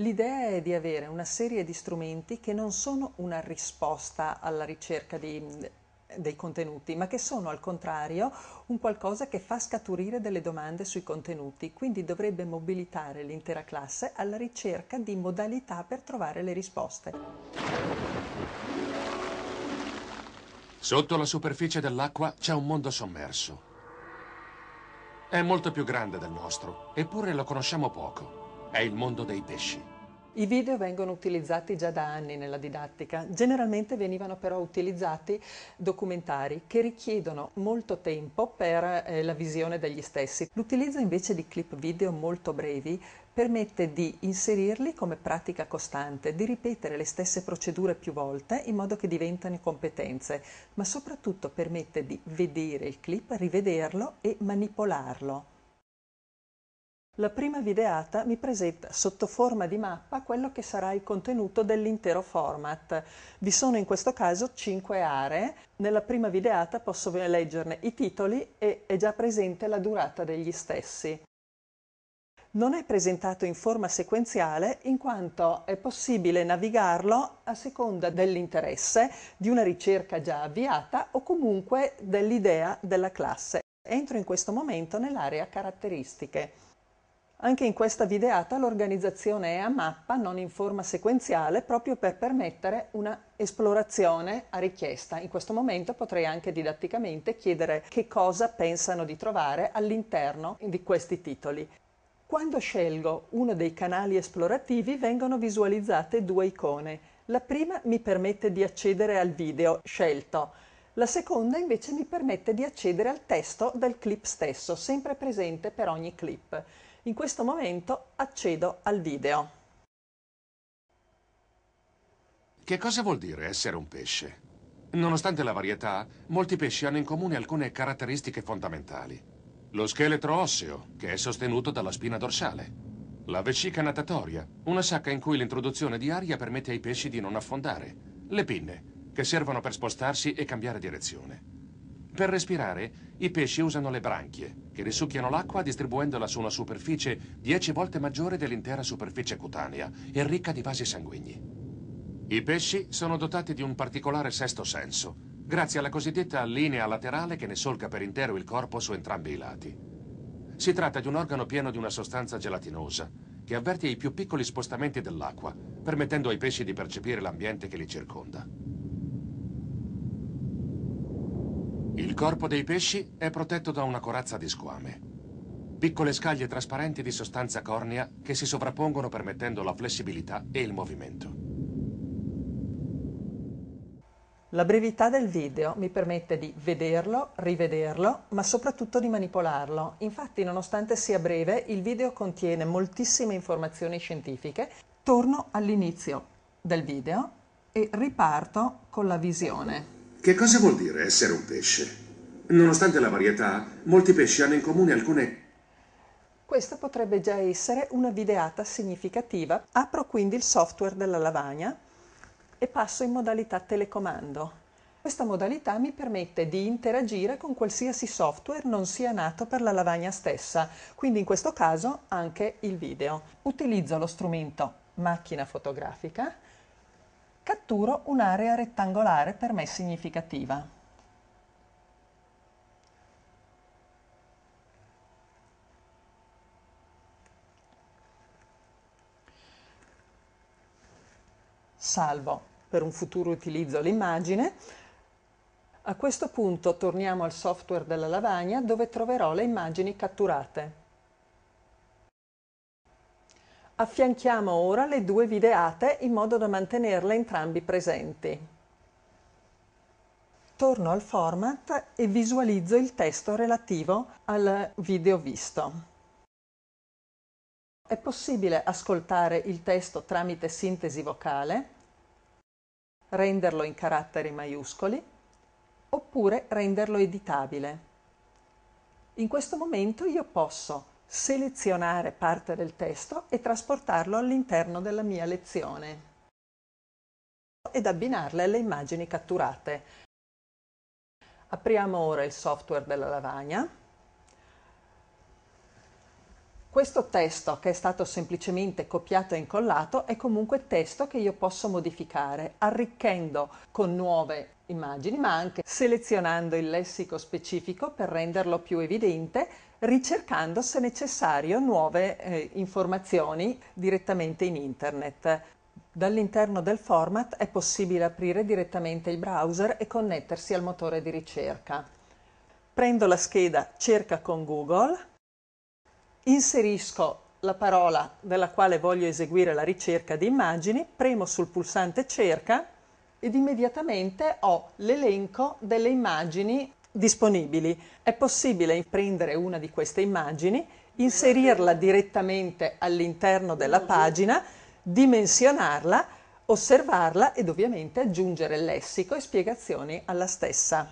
L'idea è di avere una serie di strumenti che non sono una risposta alla ricerca di, dei contenuti, ma che sono al contrario un qualcosa che fa scaturire delle domande sui contenuti, quindi dovrebbe mobilitare l'intera classe alla ricerca di modalità per trovare le risposte. Sotto la superficie dell'acqua c'è un mondo sommerso. È molto più grande del nostro, eppure lo conosciamo poco è il mondo dei pesci. I video vengono utilizzati già da anni nella didattica, generalmente venivano però utilizzati documentari che richiedono molto tempo per eh, la visione degli stessi. L'utilizzo invece di clip video molto brevi permette di inserirli come pratica costante, di ripetere le stesse procedure più volte in modo che diventano competenze, ma soprattutto permette di vedere il clip, rivederlo e manipolarlo. La prima videata mi presenta sotto forma di mappa quello che sarà il contenuto dell'intero format. Vi sono in questo caso 5 aree. Nella prima videata posso leggerne i titoli e è già presente la durata degli stessi. Non è presentato in forma sequenziale in quanto è possibile navigarlo a seconda dell'interesse di una ricerca già avviata o comunque dell'idea della classe. Entro in questo momento nell'area caratteristiche. Anche in questa videata l'organizzazione è a mappa, non in forma sequenziale, proprio per permettere una esplorazione a richiesta. In questo momento potrei anche didatticamente chiedere che cosa pensano di trovare all'interno di questi titoli. Quando scelgo uno dei canali esplorativi vengono visualizzate due icone. La prima mi permette di accedere al video scelto, la seconda invece mi permette di accedere al testo del clip stesso, sempre presente per ogni clip. In questo momento accedo al video. Che cosa vuol dire essere un pesce? Nonostante la varietà, molti pesci hanno in comune alcune caratteristiche fondamentali. Lo scheletro osseo, che è sostenuto dalla spina dorsale. La vescica natatoria, una sacca in cui l'introduzione di aria permette ai pesci di non affondare. Le pinne, che servono per spostarsi e cambiare direzione. Per respirare, i pesci usano le branchie, che risucchiano l'acqua distribuendola su una superficie 10 volte maggiore dell'intera superficie cutanea e ricca di vasi sanguigni. I pesci sono dotati di un particolare sesto senso, grazie alla cosiddetta linea laterale che ne solca per intero il corpo su entrambi i lati. Si tratta di un organo pieno di una sostanza gelatinosa, che avverte i più piccoli spostamenti dell'acqua, permettendo ai pesci di percepire l'ambiente che li circonda. corpo dei pesci è protetto da una corazza di squame. Piccole scaglie trasparenti di sostanza cornea che si sovrappongono permettendo la flessibilità e il movimento. La brevità del video mi permette di vederlo, rivederlo, ma soprattutto di manipolarlo. Infatti, nonostante sia breve, il video contiene moltissime informazioni scientifiche. Torno all'inizio del video e riparto con la visione. Che cosa vuol dire essere un pesce? Nonostante la varietà, molti pesci hanno in comune alcune... Questa potrebbe già essere una videata significativa. Apro quindi il software della lavagna e passo in modalità telecomando. Questa modalità mi permette di interagire con qualsiasi software non sia nato per la lavagna stessa, quindi in questo caso anche il video. Utilizzo lo strumento macchina fotografica, catturo un'area rettangolare per me significativa. salvo per un futuro utilizzo l'immagine. A questo punto torniamo al software della lavagna dove troverò le immagini catturate. Affianchiamo ora le due videate in modo da mantenerle entrambi presenti. Torno al format e visualizzo il testo relativo al video visto. È possibile ascoltare il testo tramite sintesi vocale renderlo in caratteri maiuscoli oppure renderlo editabile. In questo momento io posso selezionare parte del testo e trasportarlo all'interno della mia lezione ed abbinarle alle immagini catturate. Apriamo ora il software della lavagna questo testo che è stato semplicemente copiato e incollato è comunque testo che io posso modificare arricchendo con nuove immagini ma anche selezionando il lessico specifico per renderlo più evidente ricercando se necessario nuove eh, informazioni direttamente in internet. Dall'interno del format è possibile aprire direttamente il browser e connettersi al motore di ricerca. Prendo la scheda Cerca con Google inserisco la parola della quale voglio eseguire la ricerca di immagini, premo sul pulsante cerca ed immediatamente ho l'elenco delle immagini disponibili. È possibile prendere una di queste immagini, inserirla direttamente all'interno della pagina, dimensionarla, osservarla ed ovviamente aggiungere lessico e spiegazioni alla stessa.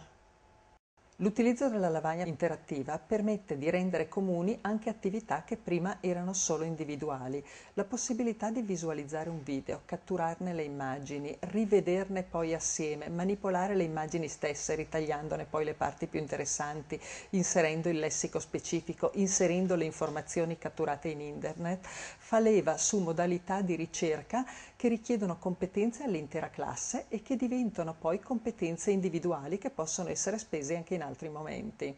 L'utilizzo della lavagna interattiva permette di rendere comuni anche attività che prima erano solo individuali. La possibilità di visualizzare un video, catturarne le immagini, rivederne poi assieme, manipolare le immagini stesse, ritagliandone poi le parti più interessanti, inserendo il lessico specifico, inserendo le informazioni catturate in internet, fa leva su modalità di ricerca che richiedono competenze all'intera classe e che diventano poi competenze individuali che possono essere spese anche in altri momenti.